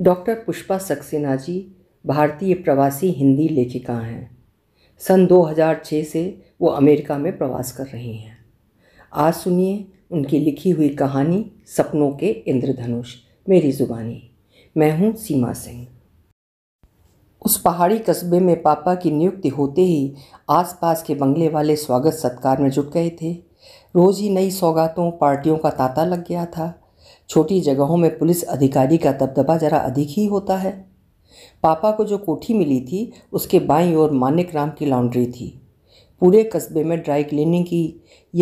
doctor Pushpa Saxena जी भारतीय प्रवासी हिंदी लेखिका हैं सन 2006 से वो अमेरिका में प्रवास कर रही हैं आज सुनिए उनकी लिखी हुई कहानी सपनों के इंद्रधनुष मेरी ज़ुबानी मैं हूँ सीमा सिंह उस पहाड़ी कस्बे में पापा की नियुक्ति होते ही आसपास के बंगले वाले स्वागत सत्कार में जुट गए थे रोज़ ही नई सौगातों पार्टियों का तांता लग गया था छोटी जगहों में पुलिस अधिकारी का दबदबा जरा अधिक ही होता है पापा को जो कोठी मिली थी उसके बाई ओर मानिक राम की लॉन्ड्री थी पूरे कस्बे में ड्राई क्लीनिंग की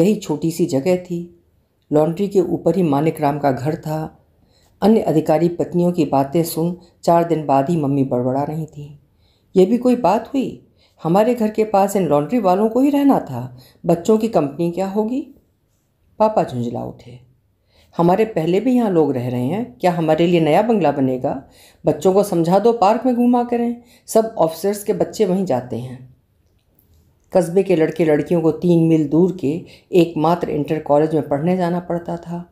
यही छोटी सी जगह थी लॉन्ड्री के ऊपर ही मानिक राम का घर था अन्य अधिकारी पत्नियों की बातें सुन चार दिन बाद ही मम्मी बड़बड़ा रही थी यह भी कोई बात हुई हमारे घर के पास इन लॉन्ड्री वालों को ही रहना था बच्चों की कंपनी क्या होगी पापा झुंझला उठे हमारे पहले भी यहाँ लोग रह रहे हैं क्या हमारे लिए नया बंगला बनेगा बच्चों को समझा दो पार्क में घुमा करें सब ऑफिसर्स के बच्चे वहीं जाते हैं कस्बे के लड़के लड़कियों को तीन मील दूर के एकमात्र इंटर कॉलेज में पढ़ने जाना पड़ता था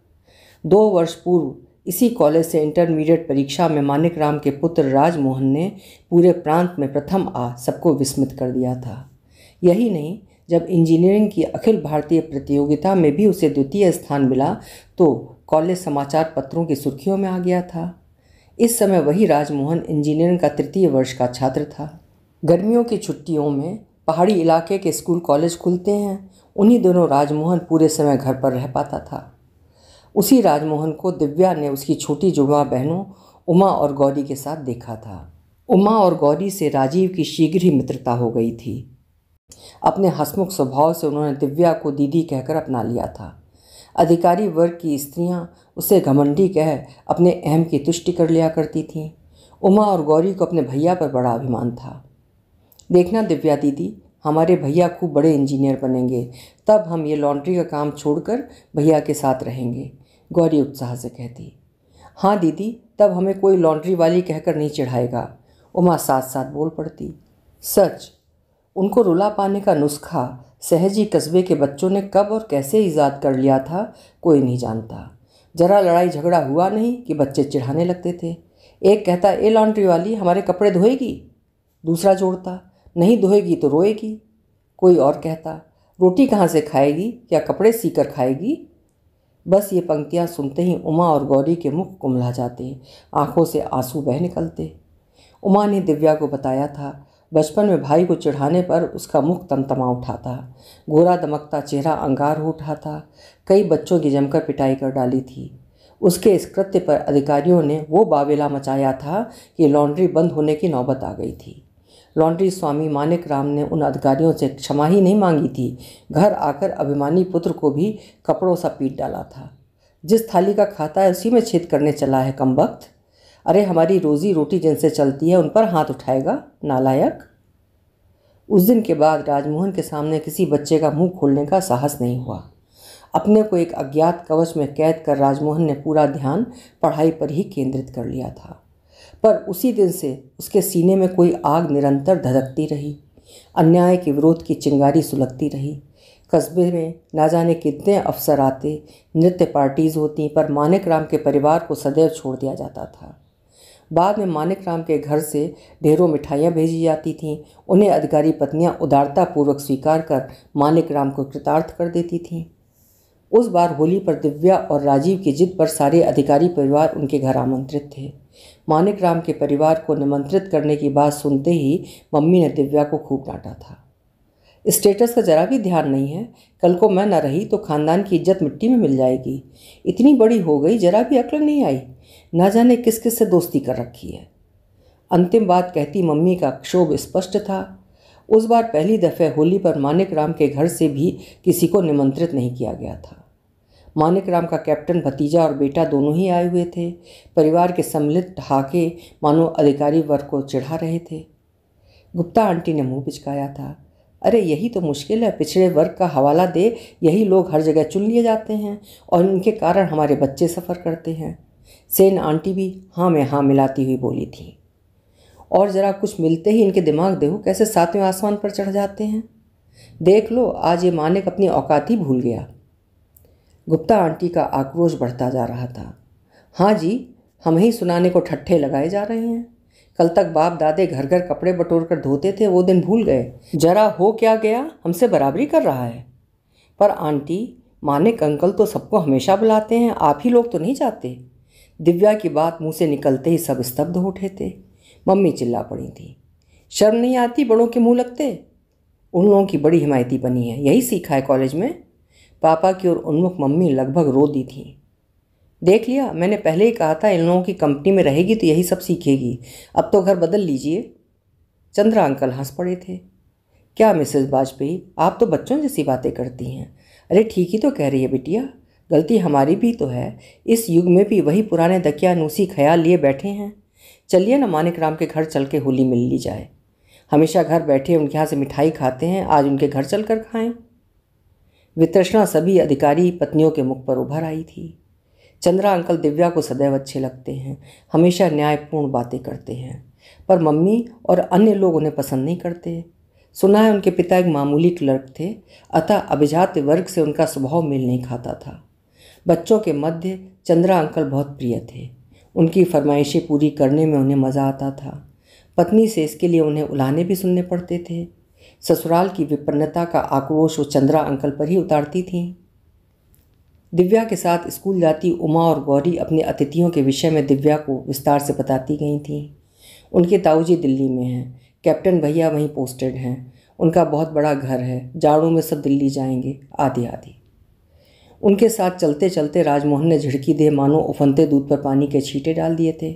दो वर्ष पूर्व इसी कॉलेज से इंटरमीडिएट परीक्षा में मानिक राम के पुत्र राजमोहन ने पूरे प्रांत में प्रथम आ सबको विस्मित कर दिया था यही नहीं जब इंजीनियरिंग की अखिल भारतीय प्रतियोगिता में भी उसे द्वितीय स्थान मिला तो कॉलेज समाचार पत्रों की सुर्खियों में आ गया था इस समय वही राजमोहन इंजीनियरिंग का तृतीय वर्ष का छात्र था गर्मियों की छुट्टियों में पहाड़ी इलाके के स्कूल कॉलेज खुलते हैं उन्हीं दोनों राजमोहन पूरे समय घर पर रह पाता था उसी राजमोहन को दिव्या ने उसकी छोटी जुड़वा बहनों उमा और गौरी के साथ देखा था उमा और गौरी से राजीव की शीघ्र ही मित्रता हो गई थी अपने हसमुख स्वभाव से उन्होंने दिव्या को दीदी कहकर अपना लिया था अधिकारी वर्ग की स्त्रियां उसे घमंडी कह अपने अहम की तुष्टि कर लिया करती थीं उमा और गौरी को अपने भैया पर बड़ा अभिमान था देखना दिव्या दीदी हमारे भैया खूब बड़े इंजीनियर बनेंगे तब हम ये लॉन्ड्री का काम छोड़कर भैया के साथ रहेंगे गौरी उत्साह से कहती हाँ दीदी तब हमें कोई लॉन्ड्री वाली कहकर नहीं चढ़ाएगा उमा साथ साथ बोल पड़ती सच उनको रुला पाने का नुस्खा सहजी कस्बे के बच्चों ने कब और कैसे ईजाद कर लिया था कोई नहीं जानता ज़रा लड़ाई झगड़ा हुआ नहीं कि बच्चे चिढ़ाने लगते थे एक कहता ए लॉन्ड्री वाली हमारे कपड़े धोएगी दूसरा जोड़ता नहीं धोएगी तो रोएगी कोई और कहता रोटी कहाँ से खाएगी या कपड़े सीकर खाएगी बस ये पंक्तियाँ सुनते ही उमा और गौरी के मुख कुमला जाते आंखों से आंसू बह निकलते उमा ने दिव्या को बताया था बचपन में भाई को चढ़ाने पर उसका मुख तमतमा उठा था गोरा दमकता चेहरा अंगार हो उठा था कई बच्चों की जमकर पिटाई कर डाली थी उसके इस कृत्य पर अधिकारियों ने वो बावेला मचाया था कि लॉन्ड्री बंद होने की नौबत आ गई थी लॉन्ड्री स्वामी मानिक राम ने उन अधिकारियों से क्षमा ही नहीं मांगी थी घर आकर अभिमानी पुत्र को भी कपड़ों सा पीट डाला था जिस थाली का खाता है उसी में छेद करने चला है कम वक्त अरे हमारी रोज़ी रोटी जिनसे चलती है उन पर हाथ उठाएगा नालायक उस दिन के बाद राजमोहन के सामने किसी बच्चे का मुंह खोलने का साहस नहीं हुआ अपने को एक अज्ञात कवच में कैद कर राजमोहन ने पूरा ध्यान पढ़ाई पर ही केंद्रित कर लिया था पर उसी दिन से उसके सीने में कोई आग निरंतर धधकती रही अन्याय के विरोध की चिंगारी सुलगती रही कस्बे में ना जाने कितने अफसर आते नृत्य पार्टीज़ होती पर मानिक राम के परिवार को सदैव छोड़ दिया जाता था बाद में मानिक राम के घर से ढेरों मिठाइयाँ भेजी जाती थीं उन्हें अधिकारी पत्नियाँ उदारतापूर्वक स्वीकार कर मानिक राम को कृतार्थ कर देती थीं उस बार होली पर दिव्या और राजीव की जिद पर सारे अधिकारी परिवार उनके घर आमंत्रित थे मानिक राम के परिवार को निमंत्रित करने की बात सुनते ही मम्मी ने दिव्या को खूब डांटा था स्टेटस का ज़रा भी ध्यान नहीं है कल को मैं न रही तो खानदान की इज्जत मिट्टी में मिल जाएगी इतनी बड़ी हो गई ज़रा भी अकल नहीं आई ना जाने किस किस से दोस्ती कर रखी है अंतिम बात कहती मम्मी का क्षोभ स्पष्ट था उस बार पहली दफ़े होली पर मानिक राम के घर से भी किसी को निमंत्रित नहीं किया गया था मानिक राम का कैप्टन भतीजा और बेटा दोनों ही आए हुए थे परिवार के सम्मिलित ढाके मानो अधिकारी वर्ग को चिढ़ा रहे थे गुप्ता आंटी ने मुंह पिचकाया था अरे यही तो मुश्किल है पिछड़े वर्ग का हवाला दे यही लोग हर जगह चुन लिए जाते हैं और इनके कारण हमारे बच्चे सफ़र करते हैं सेन आंटी भी हाँ में हाँ मिलाती हुई बोली थी और ज़रा कुछ मिलते ही इनके दिमाग देखो कैसे सातवें आसमान पर चढ़ जाते हैं देख लो आज ये मानिक अपनी औकात ही भूल गया गुप्ता आंटी का आक्रोश बढ़ता जा रहा था हाँ जी हम ही सुनाने को ठट्ठे लगाए जा रहे हैं कल तक बाप दादे घर घर कपड़े बटोर कर धोते थे वो दिन भूल गए जरा हो क्या गया हमसे बराबरी कर रहा है पर आंटी मानिक अंकल तो सबको हमेशा बुलाते हैं आप ही लोग तो नहीं जाते दिव्या की बात मुंह से निकलते ही सब स्तब्ध उठे थे मम्मी चिल्ला पड़ी थी शर्म नहीं आती बड़ों के मुंह लगते उन लोगों की बड़ी हिमायती बनी है यही सीखा है कॉलेज में पापा की ओर उन्मुख मम्मी लगभग रो दी थी देख लिया मैंने पहले ही कहा था इन लोगों की कंपनी में रहेगी तो यही सब सीखेगी अब तो घर बदल लीजिए चंद्रा अंकल हंस पड़े थे क्या मिसेस वाजपेयी आप तो बच्चों जैसी बातें करती हैं अरे ठीक ही तो कह रही है बिटिया गलती हमारी भी तो है इस युग में भी वही पुराने दकियानूसी ख्याल लिए बैठे हैं चलिए ना मानिक राम के घर चल के होली मिल ली जाए हमेशा घर बैठे उनके यहाँ से मिठाई खाते हैं आज उनके घर चल कर खाएँ वितृष्णा सभी अधिकारी पत्नियों के मुख पर उभर आई थी चंद्रा अंकल दिव्या को सदैव अच्छे लगते हैं हमेशा न्यायपूर्ण बातें करते हैं पर मम्मी और अन्य लोग उन्हें पसंद नहीं करते सुना है उनके पिता एक मामूली क्लर्क थे अतः अभिजात वर्ग से उनका स्वभाव मेल नहीं खाता था बच्चों के मध्य चंद्रा अंकल बहुत प्रिय थे उनकी फरमाइशें पूरी करने में उन्हें मज़ा आता था पत्नी से इसके लिए उन्हें उलाने भी सुनने पड़ते थे ससुराल की विपन्नता का आक्रोश वो चंद्रा अंकल पर ही उतारती थीं दिव्या के साथ स्कूल जाती उमा और गौरी अपने अतिथियों के विषय में दिव्या को विस्तार से बताती गई थीं उनके ताऊजी दिल्ली में हैं कैप्टन भैया वहीं पोस्टेड हैं उनका बहुत बड़ा घर है जाड़ों में सब दिल्ली जाएंगे आदि आदि उनके साथ चलते चलते राजमोहन ने झिड़की दे मानो उफनते दूध पर पानी के छींटे डाल दिए थे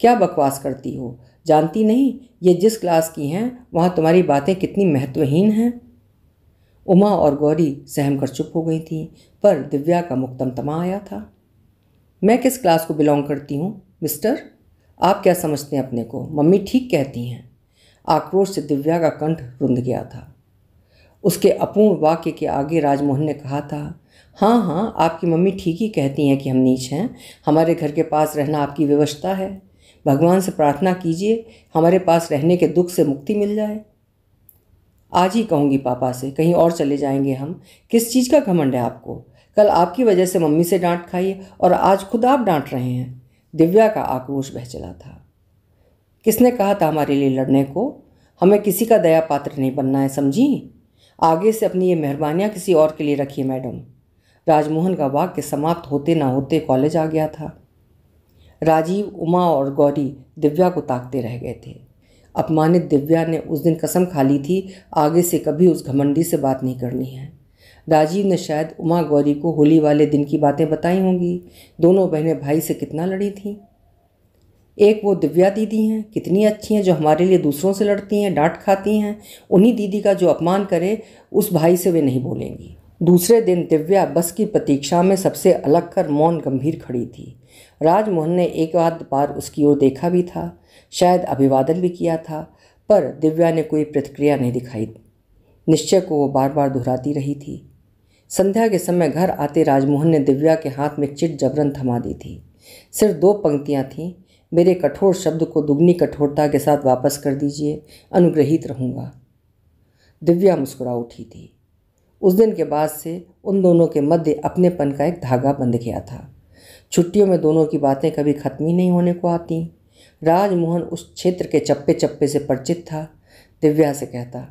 क्या बकवास करती हो जानती नहीं ये जिस क्लास की हैं वहाँ तुम्हारी बातें कितनी महत्वहीन हैं उमा और गौरी सहम कर चुप हो गई थीं पर दिव्या का मुक्तमतमा आया था मैं किस क्लास को बिलोंग करती हूँ मिस्टर आप क्या समझते हैं अपने को मम्मी ठीक कहती हैं आक्रोश से दिव्या का कंठ रुंध गया था उसके अपूर्ण वाक्य के आगे राजमोहन ने कहा था हाँ हाँ आपकी मम्मी ठीक ही कहती हैं कि हम नीच हैं हमारे घर के पास रहना आपकी व्यवस्था है भगवान से प्रार्थना कीजिए हमारे पास रहने के दुख से मुक्ति मिल जाए आज ही कहूँगी पापा से कहीं और चले जाएंगे हम किस चीज़ का घमंड है आपको कल आपकी वजह से मम्मी से डांट खाई और आज खुद आप डांट रहे हैं दिव्या का आक्रोश बह चला था किसने कहा था हमारे लिए लड़ने को हमें किसी का दया पात्र नहीं बनना है समझी आगे से अपनी ये मेहरबानियाँ किसी और के लिए रखिए मैडम राजमोहन का वाक्य समाप्त होते ना होते कॉलेज आ गया था राजीव उमा और गौरी दिव्या को ताकते रह गए थे अपमानित दिव्या ने उस दिन कसम खा ली थी आगे से कभी उस घमंडी से बात नहीं करनी है राजीव ने शायद उमा गौरी को होली वाले दिन की बातें बताई होंगी दोनों बहनें भाई से कितना लड़ी थीं एक वो दिव्या दीदी हैं कितनी अच्छी हैं जो हमारे लिए दूसरों से लड़ती हैं डांट खाती हैं उन्हीं दीदी का जो अपमान करे उस भाई से वे नहीं बोलेंगी दूसरे दिन दिव्या बस की प्रतीक्षा में सबसे अलग कर मौन गंभीर खड़ी थी राजमोहन ने एक आध बार उसकी ओर देखा भी था शायद अभिवादन भी किया था पर दिव्या ने कोई प्रतिक्रिया नहीं दिखाई निश्चय को वो बार बार दोहराती रही थी संध्या के समय घर आते राजमोहन ने दिव्या के हाथ में चिट जबरन थमा दी थी सिर्फ दो पंक्तियाँ थीं मेरे कठोर शब्द को दुगनी कठोरता के साथ वापस कर दीजिए अनुग्रहित रहूँगा दिव्या मुस्कुरा उठी थी उस दिन के बाद से उन दोनों के मध्य अपनेपन का एक धागा बंध गया था छुट्टियों में दोनों की बातें कभी ख़त्म ही नहीं होने को आती राजमोहन उस क्षेत्र के चप्पे चप्पे से परिचित था दिव्या से कहता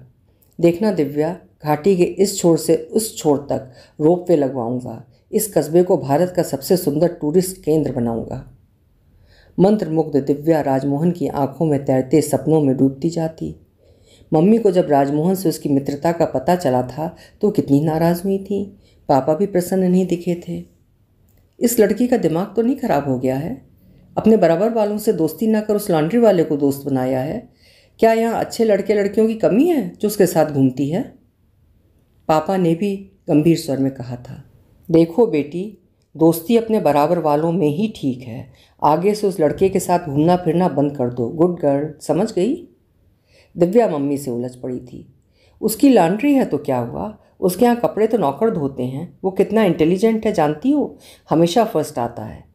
देखना दिव्या घाटी के इस छोर से उस छोर तक रोप वे लगवाऊंगा इस कस्बे को भारत का सबसे सुंदर टूरिस्ट केंद्र बनाऊंगा मंत्रमुग्ध दिव्या राजमोहन की आंखों में तैरते सपनों में डूबती जाती मम्मी को जब राजमोहन से उसकी मित्रता का पता चला था तो कितनी नाराज़ हुई थी पापा भी प्रसन्न नहीं दिखे थे इस लड़की का दिमाग तो नहीं खराब हो गया है अपने बराबर वालों से दोस्ती ना कर उस लॉन्ड्री वाले को दोस्त बनाया है क्या यहाँ अच्छे लड़के लड़कियों की कमी है जो उसके साथ घूमती है पापा ने भी गंभीर स्वर में कहा था देखो बेटी दोस्ती अपने बराबर वालों में ही ठीक है आगे से उस लड़के के साथ घूमना फिरना बंद कर दो गुड गर्ल समझ गई दिव्या मम्मी से उलझ पड़ी थी उसकी लॉन्ड्री है तो क्या हुआ उसके यहाँ कपड़े तो नौकर धोते हैं वो कितना इंटेलिजेंट है जानती हो हमेशा फर्स्ट आता है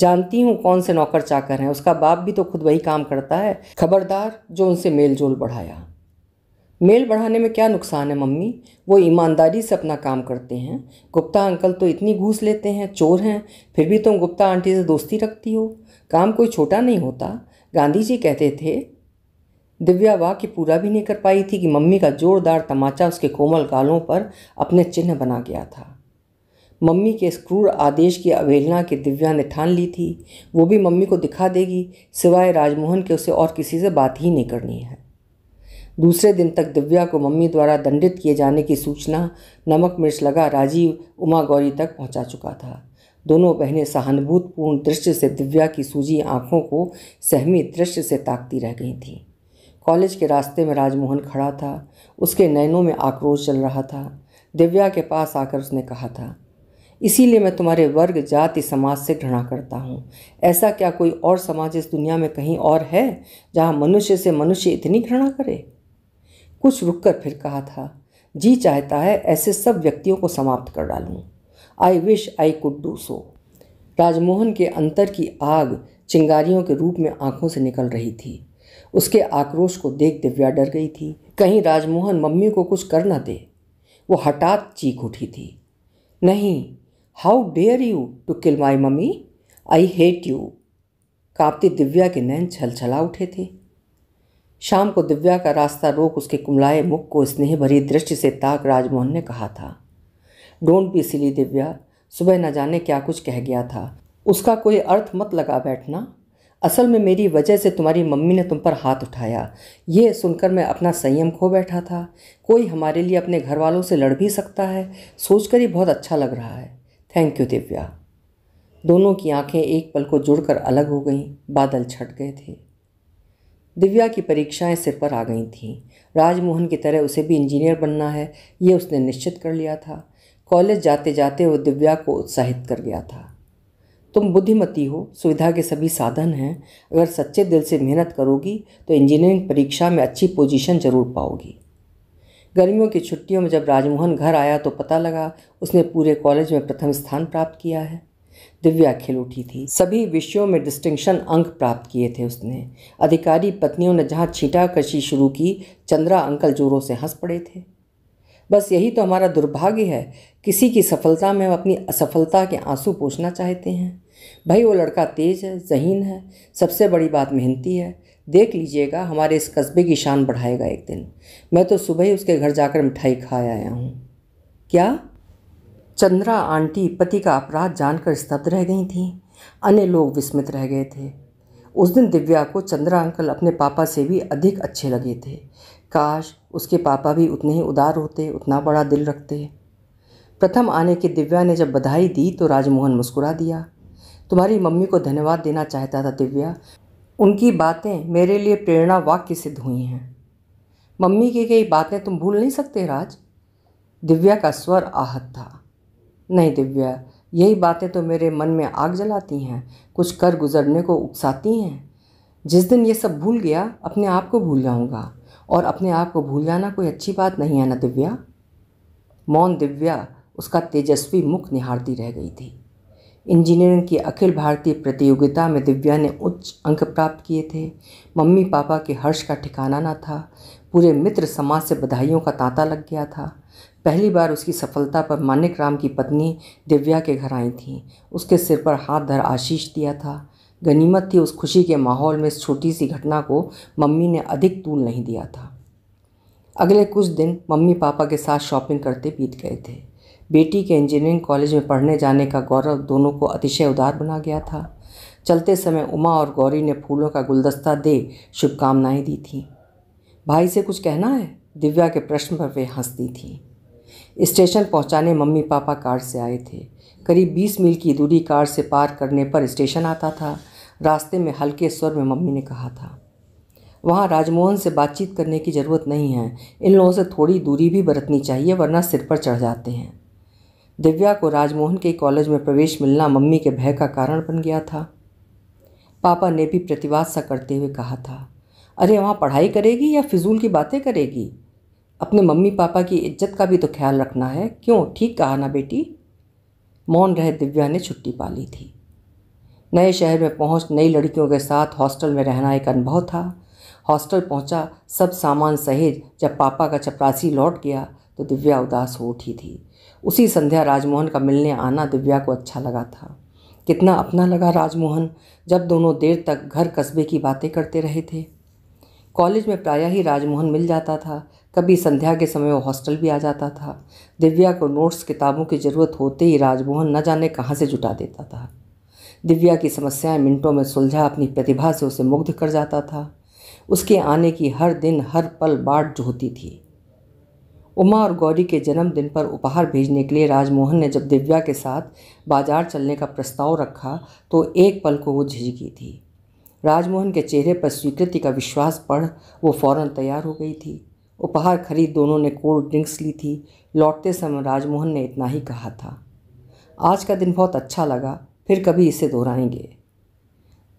जानती हूँ कौन से नौकर चाकर हैं उसका बाप भी तो खुद वही काम करता है खबरदार जो उनसे मेल जोल बढ़ाया मेल बढ़ाने में क्या नुकसान है मम्मी वो ईमानदारी से अपना काम करते हैं गुप्ता अंकल तो इतनी घूस लेते हैं चोर हैं फिर भी तुम गुप्ता आंटी से दोस्ती रखती हो काम कोई छोटा नहीं होता गांधी जी कहते थे दिव्या वाह की पूरा भी नहीं कर पाई थी कि मम्मी का जोरदार तमाचा उसके कोमल गालों पर अपने चिन्ह बना गया था मम्मी के इस क्रूर आदेश की अवहेलना की दिव्या ने ठान ली थी वो भी मम्मी को दिखा देगी सिवाय राजमोहन के उसे और किसी से बात ही नहीं करनी है दूसरे दिन तक दिव्या को मम्मी द्वारा दंडित किए जाने की सूचना नमक मिर्च लगा राजीव उमा गौरी तक पहुंचा चुका था दोनों बहनें सहानुभूतपूर्ण दृश्य से दिव्या की सूजी आंखों को सहमी दृश्य से ताकती रह गई थीं कॉलेज के रास्ते में राजमोहन खड़ा था उसके नैनों में आक्रोश चल रहा था दिव्या के पास आकर उसने कहा था इसीलिए मैं तुम्हारे वर्ग जाति समाज से घृणा करता हूँ ऐसा क्या कोई और समाज इस दुनिया में कहीं और है जहाँ मनुष्य से मनुष्य इतनी घृणा करे कुछ रुक कर फिर कहा था जी चाहता है ऐसे सब व्यक्तियों को समाप्त कर डालूँ I wish I could do so Rajmohan के अंतर की आग चिंगारियों के रूप में आंखों से निकल रही थी उसके आक्रोश को देख दिव्या डर गई थी कहीं राजमोहन मम्मी को कुछ कर न दे वो हठात चीख उठी थी नहीं how dare you to kill my mummy I hate you कांपती दिव्या के नैन छलछला उठे थे शाम को दिव्या का रास्ता रोक उसके कुमलाए मुख को स्नेह भरी दृष्टि से ताक राजमोहन ने कहा था डोंट बी सिली दिव्या सुबह न जाने क्या कुछ कह गया था उसका कोई अर्थ मत लगा बैठना असल में मेरी वजह से तुम्हारी मम्मी ने तुम पर हाथ उठाया ये सुनकर मैं अपना संयम खो बैठा था कोई हमारे लिए अपने घर वालों से लड़ भी सकता है सोचकर ही बहुत अच्छा लग रहा है थैंक यू दिव्या दोनों की आंखें एक पल को जुड़कर अलग हो गईं बादल छट गए थे दिव्या की परीक्षाएं सिर पर आ गई थीं राजमोहन की तरह उसे भी इंजीनियर बनना है ये उसने निश्चित कर लिया था कॉलेज जाते जाते वो दिव्या को उत्साहित कर गया था तुम बुद्धिमती हो सुविधा के सभी साधन हैं अगर सच्चे दिल से मेहनत करोगी तो इंजीनियरिंग परीक्षा में अच्छी पोजीशन जरूर पाओगी गर्मियों की छुट्टियों में जब राजमोहन घर आया तो पता लगा उसने पूरे कॉलेज में प्रथम स्थान प्राप्त किया है दिव्या खिल उठी थी सभी विषयों में डिस्टिंक्शन अंक प्राप्त किए थे उसने अधिकारी पत्नियों ने जहाँ छीटा कशी शुरू की चंद्रा अंकल जोरों से हंस पड़े थे बस यही तो हमारा दुर्भाग्य है किसी की सफलता में हम अपनी असफलता के आंसू पोछना चाहते हैं भाई वो लड़का तेज है जहीन है सबसे बड़ी बात मेहनती है देख लीजिएगा हमारे इस कस्बे की शान बढ़ाएगा एक दिन मैं तो सुबह ही उसके घर जाकर मिठाई खा आया हूँ क्या चंद्रा आंटी पति का अपराध जानकर स्तब्ध रह गई थी अन्य लोग विस्मित रह गए थे उस दिन दिव्या को चंद्रा अंकल अपने पापा से भी अधिक अच्छे लगे थे काश उसके पापा भी उतने ही उदार होते उतना बड़ा दिल रखते प्रथम आने के दिव्या ने जब बधाई दी तो राजमोहन मुस्कुरा दिया तुम्हारी मम्मी को धन्यवाद देना चाहता था दिव्या उनकी बातें मेरे लिए प्रेरणा वाक्य सिद्ध हुई हैं मम्मी की कई बातें तुम भूल नहीं सकते राज दिव्या का स्वर आहत था नहीं दिव्या यही बातें तो मेरे मन में आग जलाती हैं कुछ कर गुजरने को उकसाती हैं जिस दिन ये सब भूल गया अपने आप को भूल जाऊँगा और अपने आप को भूल जाना कोई अच्छी बात नहीं है ना दिव्या मौन दिव्या उसका तेजस्वी मुख निहारती रह गई थी इंजीनियरिंग की अखिल भारतीय प्रतियोगिता में दिव्या ने उच्च अंक प्राप्त किए थे मम्मी पापा के हर्ष का ठिकाना ना था पूरे मित्र समाज से बधाइयों का तांता लग गया था पहली बार उसकी सफलता पर मानिक राम की पत्नी दिव्या के घर आई थी उसके सिर पर हाथ धर आशीष दिया था गनीमत थी उस खुशी के माहौल में इस छोटी सी घटना को मम्मी ने अधिक तूल नहीं दिया था अगले कुछ दिन मम्मी पापा के साथ शॉपिंग करते बीत गए थे बेटी के इंजीनियरिंग कॉलेज में पढ़ने जाने का गौरव दोनों को अतिशय उदार बना गया था चलते समय उमा और गौरी ने फूलों का गुलदस्ता दे शुभकामनाएं दी थीं भाई से कुछ कहना है दिव्या के प्रश्न पर वे हंसती थीं स्टेशन पहुंचाने मम्मी पापा कार से आए थे करीब बीस मील की दूरी कार से पार करने पर स्टेशन आता था रास्ते में हल्के स्वर में मम्मी ने कहा था वहाँ राजमोहन से बातचीत करने की ज़रूरत नहीं है इन लोगों से थोड़ी दूरी भी बरतनी चाहिए वरना सिर पर चढ़ जाते हैं दिव्या को राजमोहन के कॉलेज में प्रवेश मिलना मम्मी के भय का कारण बन गया था पापा ने भी प्रतिवाद सा करते हुए कहा था अरे वहाँ पढ़ाई करेगी या फिजूल की बातें करेगी अपने मम्मी पापा की इज्जत का भी तो ख्याल रखना है क्यों ठीक कहा ना बेटी मौन रहे दिव्या ने छुट्टी पा ली थी नए शहर में पहुंच नई लड़कियों के साथ हॉस्टल में रहना एक अनुभव था हॉस्टल पहुंचा सब सामान सहेज जब पापा का चपरासी लौट गया तो दिव्या उदास हो उठी थी उसी संध्या राजमोहन का मिलने आना दिव्या को अच्छा लगा था कितना अपना लगा राजमोहन जब दोनों देर तक घर कस्बे की बातें करते रहे थे कॉलेज में प्रायः ही राजमोहन मिल जाता था कभी संध्या के समय वो हॉस्टल भी आ जाता था दिव्या को नोट्स किताबों की ज़रूरत होते ही राजमोहन न जाने कहाँ से जुटा देता था दिव्या की समस्याएं मिनटों में सुलझा अपनी प्रतिभा से उसे मुग्ध कर जाता था उसके आने की हर दिन हर पल बाट जोहती थी उमा और गौरी के जन्मदिन पर उपहार भेजने के लिए राजमोहन ने जब दिव्या के साथ बाजार चलने का प्रस्ताव रखा तो एक पल को वो झिझकी थी राजमोहन के चेहरे पर स्वीकृति का विश्वास पढ़ वो फौरन तैयार हो गई थी उपहार खरीद दोनों ने कोल्ड ड्रिंक्स ली थी लौटते समय राजमोहन ने इतना ही कहा था आज का दिन बहुत अच्छा लगा फिर कभी इसे दोहराएंगे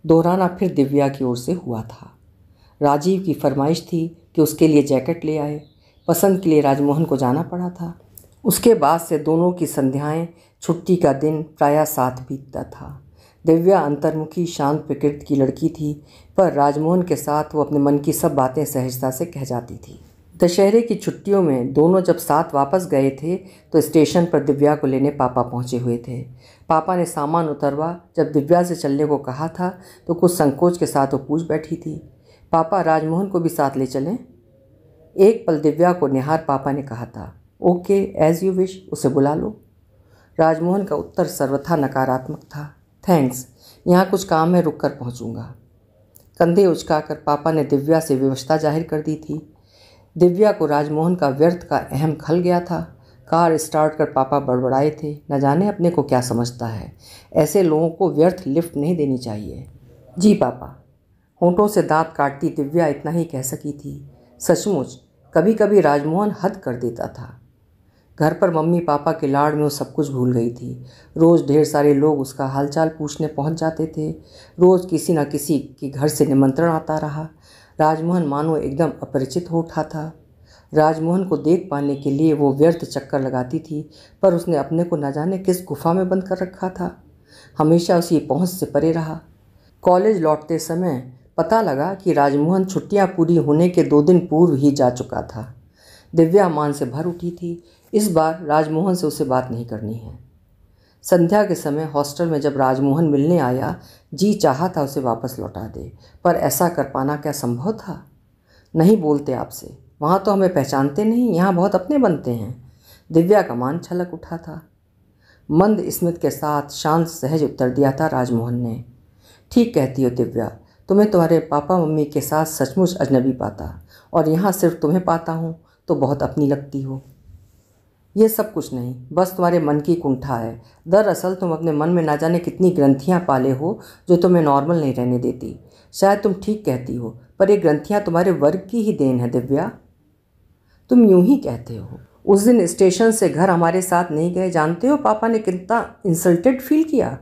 दोहराना फिर दिव्या की ओर से हुआ था राजीव की फरमाइश थी कि उसके लिए जैकेट ले आए पसंद के लिए राजमोहन को जाना पड़ा था उसके बाद से दोनों की संध्याएं छुट्टी का दिन प्रायः साथ बीतता था दिव्या अंतर्मुखी शांत प्रकृति की लड़की थी पर राजमोहन के साथ वो अपने मन की सब बातें सहजता से कह जाती थी दशहरे की छुट्टियों में दोनों जब साथ वापस गए थे तो स्टेशन पर दिव्या को लेने पापा पहुंचे हुए थे पापा ने सामान उतरवा जब दिव्या से चलने को कहा था तो कुछ संकोच के साथ वो पूछ बैठी थी पापा राजमोहन को भी साथ ले चलें एक पल दिव्या को निहार पापा ने कहा था ओके एज यू विश उसे बुला लो राजमोहन का उत्तर सर्वथा नकारात्मक था थैंक्स यहाँ कुछ काम है रुक कर पहुँचूँगा कंधे उचकाकर पापा ने दिव्या से व्यवस्था जाहिर कर दी थी दिव्या को राजमोहन का व्यर्थ का अहम खल गया था कार स्टार्ट कर पापा बड़बड़ाए थे न जाने अपने को क्या समझता है ऐसे लोगों को व्यर्थ लिफ्ट नहीं देनी चाहिए जी पापा होंठों से दांत काटती दिव्या इतना ही कह सकी थी सचमुच कभी कभी राजमोहन हद कर देता था घर पर मम्मी पापा के लाड़ में वो सब कुछ भूल गई थी रोज़ ढेर सारे लोग उसका हालचाल पूछने पहुंच जाते थे रोज़ किसी न किसी के घर से निमंत्रण आता रहा राजमोहन मानो एकदम अपरिचित हो उठा था राजमोहन को देख पाने के लिए वो व्यर्थ चक्कर लगाती थी पर उसने अपने को न जाने किस गुफा में बंद कर रखा था हमेशा उसी पहुंच से परे रहा कॉलेज लौटते समय पता लगा कि राजमोहन छुट्टियां पूरी होने के दो दिन पूर्व ही जा चुका था दिव्या मान से भर उठी थी इस बार राजमोहन से उसे बात नहीं करनी है संध्या के समय हॉस्टल में जब राजमोहन मिलने आया जी चाहा था उसे वापस लौटा दे पर ऐसा कर पाना क्या संभव था नहीं बोलते आपसे वहाँ तो हमें पहचानते नहीं यहाँ बहुत अपने बनते हैं दिव्या का मान छलक उठा था मंद स्मित के साथ शांत सहज उत्तर दिया था राजमोहन ने ठीक कहती हो दिव्या तुम्हें तुम्हारे पापा मम्मी के साथ सचमुच अजनबी पाता और यहाँ सिर्फ तुम्हें पाता हूँ तो बहुत अपनी लगती हो यह सब कुछ नहीं बस तुम्हारे मन की कुंठा है दरअसल तुम अपने मन में ना जाने कितनी ग्रंथियाँ पाले हो जो तुम्हें नॉर्मल नहीं रहने देती शायद तुम ठीक कहती हो पर ये ग्रंथियाँ तुम्हारे वर्ग की ही देन है दिव्या तुम यूं ही कहते हो उस दिन स्टेशन से घर हमारे साथ नहीं गए जानते हो पापा ने कितना इंसल्टेड फील किया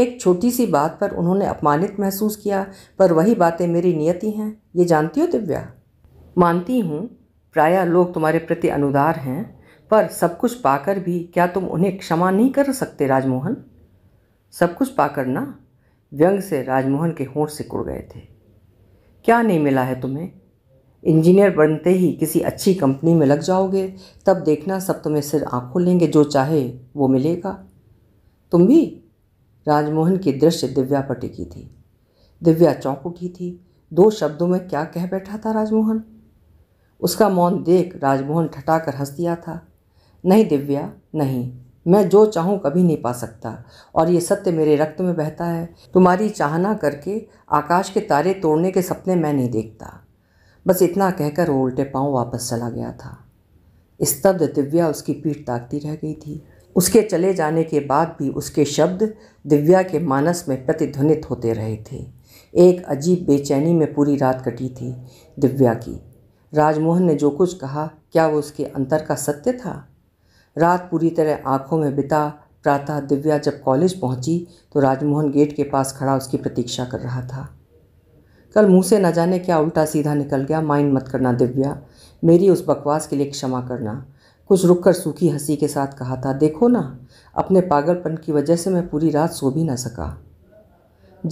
एक छोटी सी बात पर उन्होंने अपमानित महसूस किया पर वही बातें मेरी नियति हैं ये जानती हो दिव्या मानती हूँ प्राय लोग तुम्हारे प्रति अनुदार हैं पर सब कुछ पाकर भी क्या तुम उन्हें क्षमा नहीं कर सकते राजमोहन सब कुछ पाकर ना व्यंग से राजमोहन के होंठ कुड़ गए थे क्या नहीं मिला है तुम्हें इंजीनियर बनते ही किसी अच्छी कंपनी में लग जाओगे तब देखना सब तुम्हें सिर आँखों लेंगे जो चाहे वो मिलेगा तुम भी राजमोहन की दृश्य दिव्या पर टिकी थी दिव्या चौंक उठी थी दो शब्दों में क्या कह बैठा था राजमोहन उसका मौन देख राजमोहन ठटाकर हंस दिया था नहीं दिव्या नहीं मैं जो चाहूँ कभी नहीं पा सकता और ये सत्य मेरे रक्त में बहता है तुम्हारी चाहना करके आकाश के तारे तोड़ने के सपने मैं नहीं देखता बस इतना कहकर वो उल्टे पाँव वापस चला गया था स्तब्ध दिव्या उसकी पीठ ताकती रह गई थी उसके चले जाने के बाद भी उसके शब्द दिव्या के मानस में प्रतिध्वनित होते रहे थे एक अजीब बेचैनी में पूरी रात कटी थी दिव्या की राजमोहन ने जो कुछ कहा क्या वो उसके अंतर का सत्य था रात पूरी तरह आंखों में बिता प्रातः दिव्या जब कॉलेज पहुंची तो राजमोहन गेट के पास खड़ा उसकी प्रतीक्षा कर रहा था कल मुंह से न जाने क्या उल्टा सीधा निकल गया माइंड मत करना दिव्या मेरी उस बकवास के लिए क्षमा करना कुछ रुककर सूखी हंसी के साथ कहा था देखो ना अपने पागलपन की वजह से मैं पूरी रात सो भी ना सका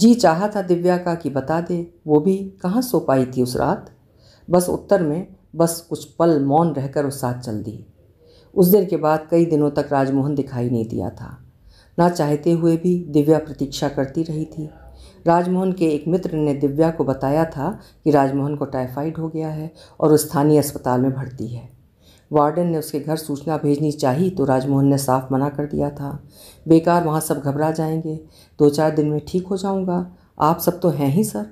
जी चाहा था दिव्या का कि बता दे वो भी कहाँ सो पाई थी उस रात बस उत्तर में बस कुछ पल मौन रहकर उस साथ चल दी उस दिन के बाद कई दिनों तक राजमोहन दिखाई नहीं दिया था ना चाहते हुए भी दिव्या प्रतीक्षा करती रही थी राजमोहन के एक मित्र ने दिव्या को बताया था कि राजमोहन को टाइफाइड हो गया है और स्थानीय अस्पताल में भर्ती है वार्डन ने उसके घर सूचना भेजनी चाहिए तो राजमोहन ने साफ मना कर दिया था बेकार वहाँ सब घबरा जाएंगे दो चार दिन में ठीक हो जाऊँगा आप सब तो हैं ही सर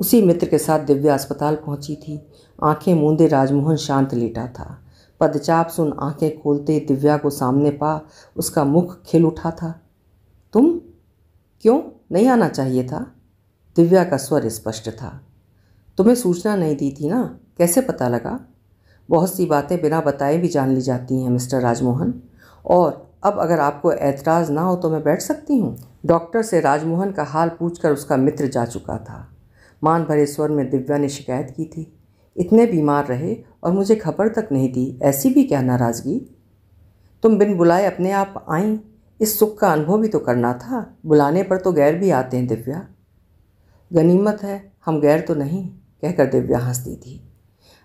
उसी मित्र के साथ दिव्या अस्पताल पहुंची थी आंखें मूंदे राजमोहन शांत लेटा था पदचाप सुन आंखें खोलते दिव्या को सामने पा उसका मुख खिल उठा था तुम क्यों नहीं आना चाहिए था दिव्या का स्वर स्पष्ट था तुम्हें सूचना नहीं दी थी ना कैसे पता लगा बहुत सी बातें बिना बताए भी जान ली जाती हैं मिस्टर राजमोहन और अब अगर आपको एतराज़ ना हो तो मैं बैठ सकती हूँ डॉक्टर से राजमोहन का हाल पूछकर उसका मित्र जा चुका था मान भरे स्वर में दिव्या ने शिकायत की थी इतने बीमार रहे और मुझे खबर तक नहीं दी ऐसी भी क्या नाराज़गी तुम बिन बुलाए अपने आप आई इस सुख का अनुभव भी तो करना था बुलाने पर तो गैर भी आते हैं दिव्या गनीमत है हम गैर तो नहीं कहकर दिव्या हंसती थी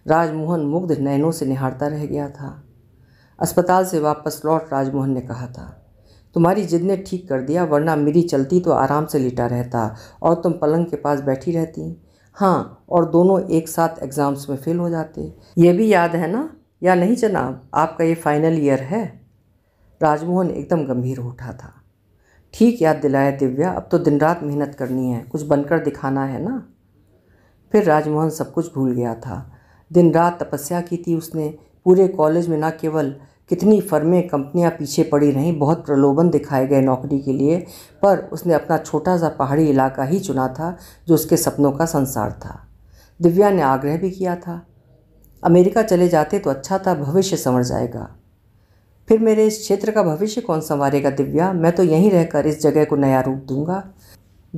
राजमोहन मुग्ध नैनों से निहारता रह गया था अस्पताल से वापस लौट राजमोहन ने कहा था तुम्हारी जिद ने ठीक कर दिया वरना मेरी चलती तो आराम से लिटा रहता और तुम पलंग के पास बैठी रहती हाँ और दोनों एक साथ एग्ज़ाम्स में फेल हो जाते ये भी याद है ना या नहीं जनाब आपका ये फाइनल ईयर है राजमोहन एकदम गंभीर उठा था ठीक याद दिलाया दिव्या अब तो दिन रात मेहनत करनी है कुछ बनकर दिखाना है ना फिर राजमोहन सब कुछ भूल गया था दिन रात तपस्या की थी उसने पूरे कॉलेज में न केवल कितनी फर्में कंपनियां पीछे पड़ी रहीं बहुत प्रलोभन दिखाए गए नौकरी के लिए पर उसने अपना छोटा सा पहाड़ी इलाका ही चुना था जो उसके सपनों का संसार था दिव्या ने आग्रह भी किया था अमेरिका चले जाते तो अच्छा था भविष्य संवर जाएगा फिर मेरे इस क्षेत्र का भविष्य कौन संवारेगा दिव्या मैं तो यहीं रहकर इस जगह को नया रूप दूंगा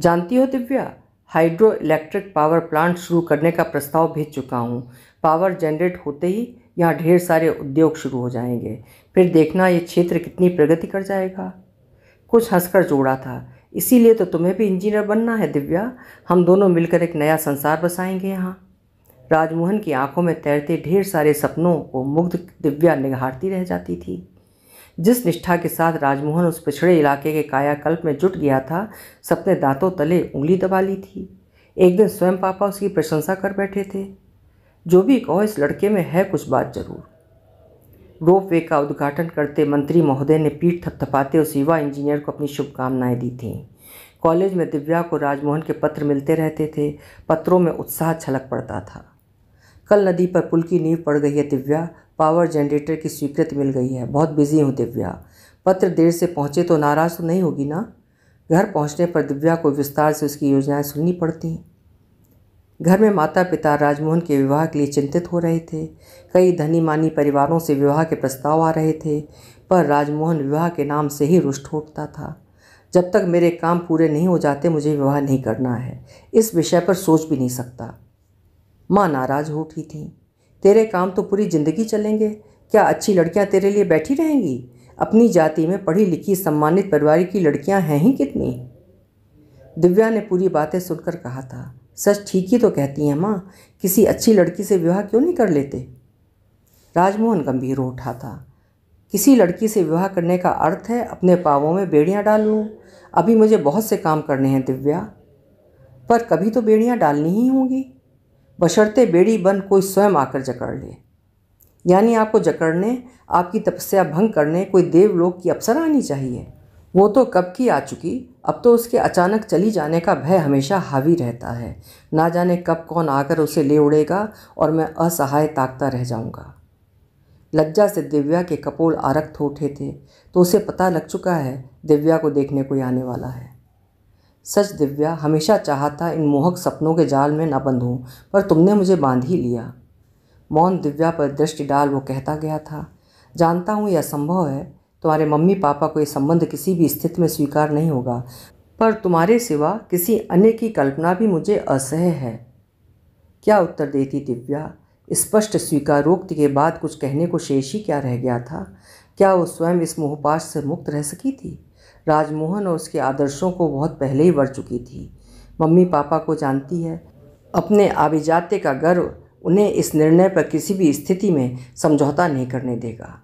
जानती हो Divya hydroelectric power plant शुरू करने का प्रस्ताव भेज चुका हूँ पावर जनरेट होते ही यहाँ ढेर सारे उद्योग शुरू हो जाएंगे फिर देखना ये क्षेत्र कितनी प्रगति कर जाएगा कुछ हंसकर जोड़ा था इसीलिए तो तुम्हें भी इंजीनियर बनना है दिव्या हम दोनों मिलकर एक नया संसार बसाएंगे यहाँ राजमोहन की आंखों में तैरते ढेर सारे सपनों को मुग्ध दिव्या निहारती रह जाती थी जिस निष्ठा के साथ राजमोहन उस पिछड़े इलाके के कायाकल्प में जुट गया था सपने दांतों तले उंगली दबा ली थी एक दिन स्वयं पापा उसकी प्रशंसा कर बैठे थे जो भी कहो इस लड़के में है कुछ बात जरूर रोप वे का उद्घाटन करते मंत्री महोदय ने पीठ थपथपाते उस युवा इंजीनियर को अपनी शुभकामनाएं दी थीं कॉलेज में दिव्या को राजमोहन के पत्र मिलते रहते थे पत्रों में उत्साह छलक पड़ता था कल नदी पर पुल की नींव पड़ गई है दिव्या पावर जनरेटर की स्वीकृति मिल गई है बहुत बिजी हूँ दिव्या पत्र देर से पहुँचे तो नाराज़ तो नहीं होगी ना घर पहुँचने पर दिव्या को विस्तार से उसकी योजनाएँ सुननी पड़ती हैं घर में माता पिता राजमोहन के विवाह के लिए चिंतित हो रहे थे कई धनी मानी परिवारों से विवाह के प्रस्ताव आ रहे थे पर राजमोहन विवाह के नाम से ही रुष्ट होता था जब तक मेरे काम पूरे नहीं हो जाते मुझे विवाह नहीं करना है इस विषय पर सोच भी नहीं सकता माँ नाराज हो उठी थी तेरे काम तो पूरी ज़िंदगी चलेंगे क्या अच्छी लड़कियाँ तेरे लिए बैठी रहेंगी अपनी जाति में पढ़ी लिखी सम्मानित परिवार की लड़कियाँ हैं ही कितनी दिव्या ने पूरी बातें सुनकर कहा था सच ठीक ही तो कहती हैं माँ किसी अच्छी लड़की से विवाह क्यों नहीं कर लेते राजमोहन गंभीर हो उठा था किसी लड़की से विवाह करने का अर्थ है अपने पावों में बेड़ियाँ डाल लूँ अभी मुझे बहुत से काम करने हैं दिव्या पर कभी तो बेड़ियाँ डालनी ही होंगी बशर्ते बेड़ी बन कोई स्वयं आकर जकड़ ले यानी आपको जकड़ने आपकी तपस्या भंग करने कोई देवलोक की अप्सरा आनी चाहिए वो तो कब की आ चुकी अब तो उसके अचानक चली जाने का भय हमेशा हावी रहता है ना जाने कब कौन आकर उसे ले उड़ेगा और मैं असहाय ताकता रह जाऊंगा लज्जा से दिव्या के कपोल आरक्त हो उठे थे तो उसे पता लग चुका है दिव्या को देखने को आने वाला है सच दिव्या हमेशा चाहता इन मोहक सपनों के जाल में ना बंधूं पर तुमने मुझे बांध ही लिया मौन दिव्या पर दृष्टि डाल वो कहता गया था जानता हूँ यह संभव है तुम्हारे मम्मी पापा को ये संबंध किसी भी स्थिति में स्वीकार नहीं होगा पर तुम्हारे सिवा किसी अन्य की कल्पना भी मुझे असह्य है क्या उत्तर देती दिव्या स्पष्ट स्वीकारोक्ति के बाद कुछ कहने को शेष ही क्या रह गया था क्या वो स्वयं इस मोहपाश से मुक्त रह सकी थी राजमोहन और उसके आदर्शों को बहुत पहले ही बढ़ चुकी थी मम्मी पापा को जानती है अपने आभिजात्य का गर्व उन्हें इस निर्णय पर किसी भी स्थिति में समझौता नहीं करने देगा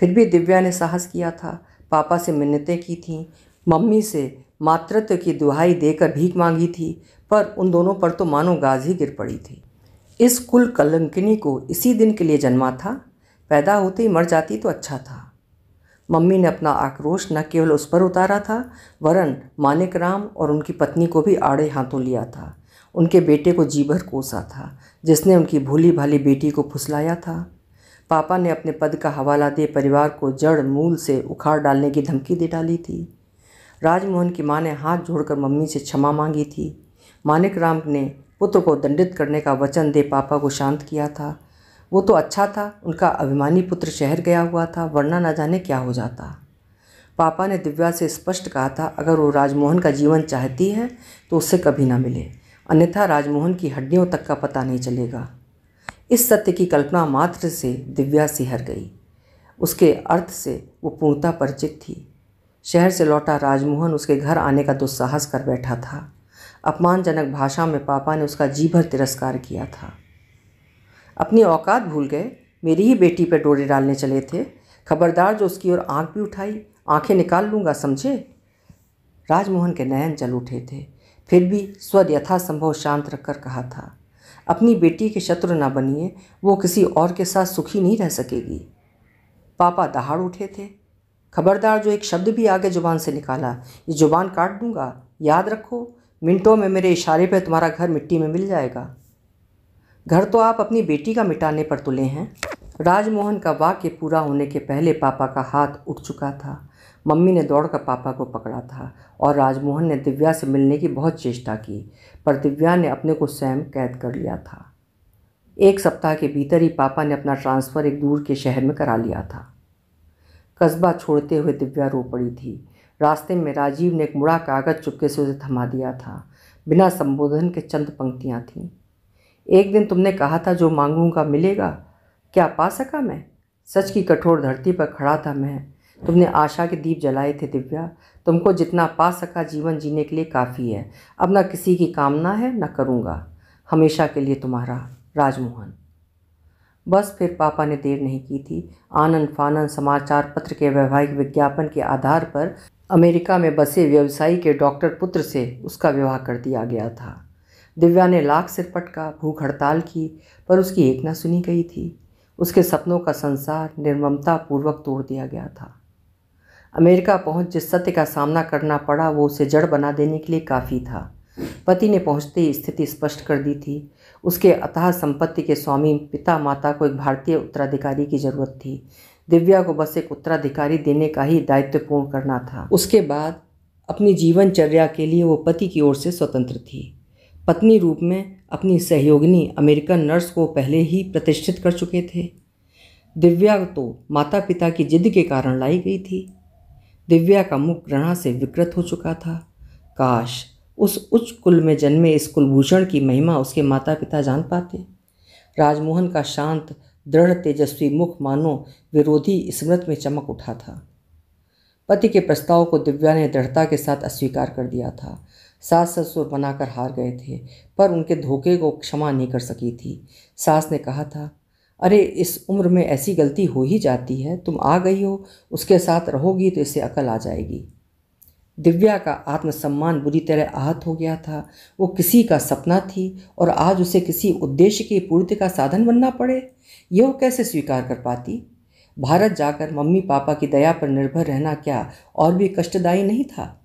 फिर भी दिव्या ने साहस किया था पापा से मिन्नतें की थीं मम्मी से मातृत्व की दुहाई देकर भीख मांगी थी पर उन दोनों पर तो मानो गाज ही गिर पड़ी थी इस कुल कलंकिनी को इसी दिन के लिए जन्मा था पैदा होते ही मर जाती तो अच्छा था मम्मी ने अपना आक्रोश न केवल उस पर उतारा था वरन मानिक राम और उनकी पत्नी को भी आड़े हाथों लिया था उनके बेटे को जीभर कोसा था जिसने उनकी भूली भाली बेटी को फुसलाया था पापा ने अपने पद का हवाला दे परिवार को जड़ मूल से उखाड़ डालने की धमकी दे डाली थी राजमोहन की मां ने हाथ जोड़कर मम्मी से क्षमा मांगी थी मानिक राम ने पुत्र को दंडित करने का वचन दे पापा को शांत किया था वो तो अच्छा था उनका अभिमानी पुत्र शहर गया हुआ था वरना ना जाने क्या हो जाता पापा ने दिव्या से स्पष्ट कहा था अगर वो राजमोहन का जीवन चाहती है तो उससे कभी ना मिले अन्यथा राजमोहन की हड्डियों तक का पता नहीं चलेगा इस सत्य की कल्पना मात्र से दिव्या सिहर गई उसके अर्थ से वो पूर्णता परिचित थी शहर से लौटा राजमोहन उसके घर आने का दुस्साहस कर बैठा था अपमानजनक भाषा में पापा ने उसका जी भर तिरस्कार किया था अपनी औकात भूल गए मेरी ही बेटी पर डोरे डालने चले थे खबरदार जो उसकी ओर आंख भी उठाई आंखें निकाल लूँगा समझे राजमोहन के नयन जल उठे थे फिर भी स्वर यथासंभव शांत रखकर कहा था अपनी बेटी के शत्रु ना बनिए वो किसी और के साथ सुखी नहीं रह सकेगी पापा दहाड़ उठे थे खबरदार जो एक शब्द भी आगे ज़ुबान से निकाला ये ज़ुबान काट दूंगा याद रखो मिनटों में मेरे इशारे पर तुम्हारा घर मिट्टी में मिल जाएगा घर तो आप अपनी बेटी का मिटाने पर तुले हैं राजमोहन का वाक्य पूरा होने के पहले पापा का हाथ उठ चुका था मम्मी ने दौड़कर पापा को पकड़ा था और राजमोहन ने दिव्या से मिलने की बहुत चेष्टा की पर दिव्या ने अपने को स्वयं कैद कर लिया था एक सप्ताह के भीतर ही पापा ने अपना ट्रांसफ़र एक दूर के शहर में करा लिया था कस्बा छोड़ते हुए दिव्या रो पड़ी थी रास्ते में राजीव ने एक मुड़ा कागज़ चुपके से उसे थमा दिया था बिना संबोधन के चंद पंक्तियाँ थीं एक दिन तुमने कहा था जो मांगूंगा मिलेगा क्या पा सका मैं सच की कठोर धरती पर खड़ा था मैं तुमने आशा के दीप जलाए थे दिव्या तुमको जितना पा सका जीवन जीने के लिए काफ़ी है अब ना किसी की कामना है ना करूँगा हमेशा के लिए तुम्हारा राजमोहन बस फिर पापा ने देर नहीं की थी आनंद फानंद समाचार पत्र के वैवाहिक विज्ञापन के आधार पर अमेरिका में बसे व्यवसायी के डॉक्टर पुत्र से उसका विवाह कर दिया गया था दिव्या ने लाख सिर पटका भूख हड़ताल की पर उसकी एक ना सुनी गई थी उसके सपनों का संसार निर्ममतापूर्वक तोड़ दिया गया था अमेरिका पहुंच जिस सत्य का सामना करना पड़ा वो उसे जड़ बना देने के लिए काफ़ी था पति ने पहुंचते ही स्थिति स्पष्ट कर दी थी उसके अतः संपत्ति के स्वामी पिता माता को एक भारतीय उत्तराधिकारी की जरूरत थी दिव्या को बस एक उत्तराधिकारी देने का ही दायित्व पूर्ण करना था उसके बाद अपनी जीवनचर्या के लिए वो पति की ओर से स्वतंत्र थी पत्नी रूप में अपनी सहयोगिनी अमेरिकन नर्स को पहले ही प्रतिष्ठित कर चुके थे दिव्या तो माता पिता की जिद के कारण लाई गई थी दिव्या का मुख घृणा से विकृत हो चुका था काश उस उच्च कुल में जन्मे इस कुलभूषण की महिमा उसके माता पिता जान पाते राजमोहन का शांत दृढ़ तेजस्वी मुख मानो विरोधी स्मृत में चमक उठा था पति के प्रस्ताव को दिव्या ने दृढ़ता के साथ अस्वीकार कर दिया था सास ससुर बनाकर हार गए थे पर उनके धोखे को क्षमा नहीं कर सकी थी सास ने कहा था अरे इस उम्र में ऐसी गलती हो ही जाती है तुम आ गई हो उसके साथ रहोगी तो इसे अकल आ जाएगी दिव्या का आत्मसम्मान बुरी तरह आहत हो गया था वो किसी का सपना थी और आज उसे किसी उद्देश्य की पूर्ति का साधन बनना पड़े यह वो कैसे स्वीकार कर पाती भारत जाकर मम्मी पापा की दया पर निर्भर रहना क्या और भी कष्टदायी नहीं था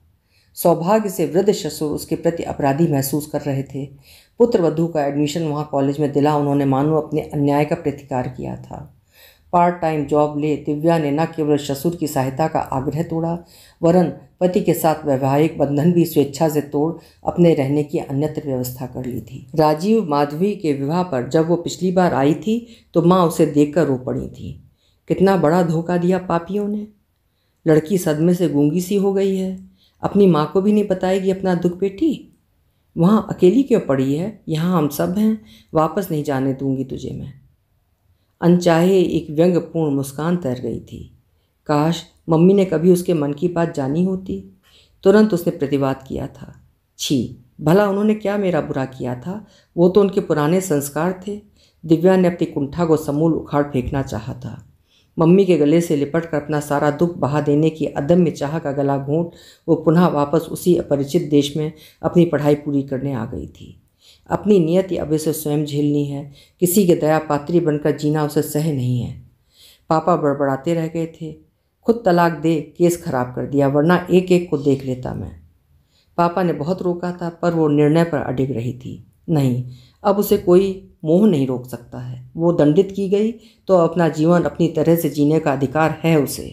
सौभाग्य से वृद्ध ससुर उसके प्रति अपराधी महसूस कर रहे थे पुत्र वधु का एडमिशन वहाँ कॉलेज में दिला उन्होंने मानो अपने अन्याय का प्रतिकार किया था पार्ट टाइम जॉब ले दिव्या ने न केवल ससुर की सहायता का आग्रह तोड़ा वरन पति के साथ वैवाहिक बंधन भी स्वेच्छा से तोड़ अपने रहने की अन्यत्र व्यवस्था कर ली थी राजीव माधवी के विवाह पर जब वो पिछली बार आई थी तो माँ उसे देखकर रो पड़ी थी कितना बड़ा धोखा दिया पापियों ने लड़की सदमे से गूंगी सी हो गई है अपनी माँ को भी नहीं बताएगी अपना दुख बेटी वहाँ अकेली क्यों पड़ी है यहाँ हम सब हैं वापस नहीं जाने दूंगी तुझे मैं अनचाहे एक व्यंग्यपूर्ण मुस्कान तैर गई थी काश मम्मी ने कभी उसके मन की बात जानी होती तुरंत उसने प्रतिवाद किया था छी भला उन्होंने क्या मेरा बुरा किया था वो तो उनके पुराने संस्कार थे दिव्या ने अपनी कुंठा को समूल उखाड़ फेंकना चाहा था मम्मी के गले से लिपट कर अपना सारा दुख बहा देने की अदम्य चाह का गला घूंट वो पुनः वापस उसी अपरिचित देश में अपनी पढ़ाई पूरी करने आ गई थी अपनी नियति अब उसे स्वयं झेलनी है किसी के दया पात्री बनकर जीना उसे सह नहीं है पापा बड़बड़ाते रह गए थे खुद तलाक दे केस खराब कर दिया वरना एक एक को देख लेता मैं पापा ने बहुत रोका था पर वो निर्णय पर अडिग रही थी नहीं अब उसे कोई मोह नहीं रोक सकता है वो दंडित की गई तो अपना जीवन अपनी तरह से जीने का अधिकार है उसे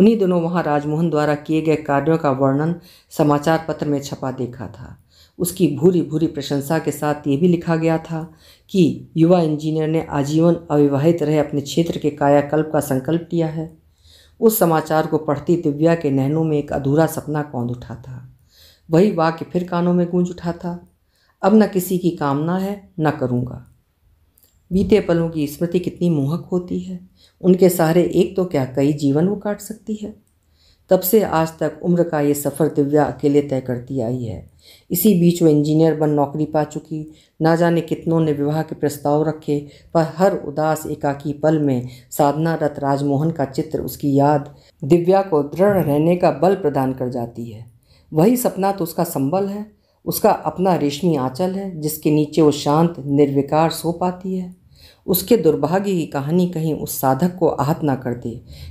उन्हीं दिनों वहाँ राजमोहन द्वारा किए गए कार्यों का वर्णन समाचार पत्र में छपा देखा था उसकी भूरी भूरी प्रशंसा के साथ ये भी लिखा गया था कि युवा इंजीनियर ने आजीवन अविवाहित रहे अपने क्षेत्र के कायाकल्प का संकल्प लिया है उस समाचार को पढ़ती दिव्या के नहनों में एक अधूरा सपना कौंध उठा था वही वाक्य फिर कानों में गूंज उठा था अब न किसी की कामना है न करूँगा बीते पलों की स्मृति कितनी मोहक होती है उनके सहारे एक तो क्या कई जीवन वो काट सकती है तब से आज तक उम्र का ये सफ़र दिव्या अकेले तय करती आई है इसी बीच वो इंजीनियर बन नौकरी पा चुकी ना जाने कितनों ने विवाह के प्रस्ताव रखे पर हर उदास एकाकी पल में साधना रत राजमोहन का चित्र उसकी याद दिव्या को दृढ़ रहने का बल प्रदान कर जाती है वही सपना तो उसका संबल है उसका अपना रेशमी आंचल है जिसके नीचे वो शांत निर्विकार सो पाती है उसके दुर्भाग्य की कहानी कहीं उस साधक को आहत ना कर दे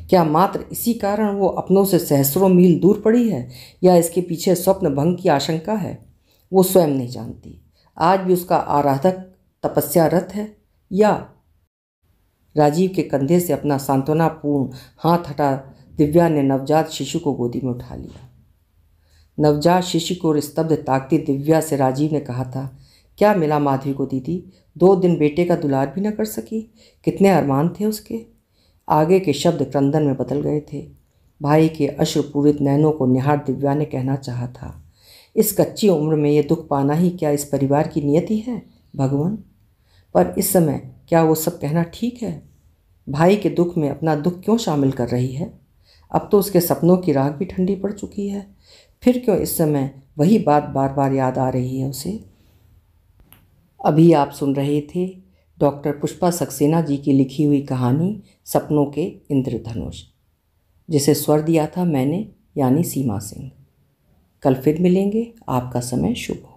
क्या मात्र इसी कारण वो अपनों से सहसरों मील दूर पड़ी है या इसके पीछे स्वप्न भंग की आशंका है वो स्वयं नहीं जानती आज भी उसका आराधक तपस्या रत है या राजीव के कंधे से अपना सांत्वनापूर्ण हाथ हटा दिव्या ने नवजात शिशु को गोदी में उठा लिया नवजात शिशु को स्तब्ध ताकती दिव्या से राजीव ने कहा था क्या मिला माधवी को दीदी दो दिन बेटे का दुलार भी न कर सकी कितने अरमान थे उसके आगे के शब्द क्रंदन में बदल गए थे भाई के अश्रुपूरित नैनों को निहार दिव्या ने कहना चाहा था इस कच्ची उम्र में ये दुख पाना ही क्या इस परिवार की नियति है भगवान पर इस समय क्या वो सब कहना ठीक है भाई के दुख में अपना दुख क्यों शामिल कर रही है अब तो उसके सपनों की राग भी ठंडी पड़ चुकी है फिर क्यों इस समय वही बात बार बार याद आ रही है उसे अभी आप सुन रहे थे डॉक्टर पुष्पा सक्सेना जी की लिखी हुई कहानी सपनों के इंद्रधनुष जिसे स्वर दिया था मैंने यानी सीमा सिंह कल फिर मिलेंगे आपका समय शुभ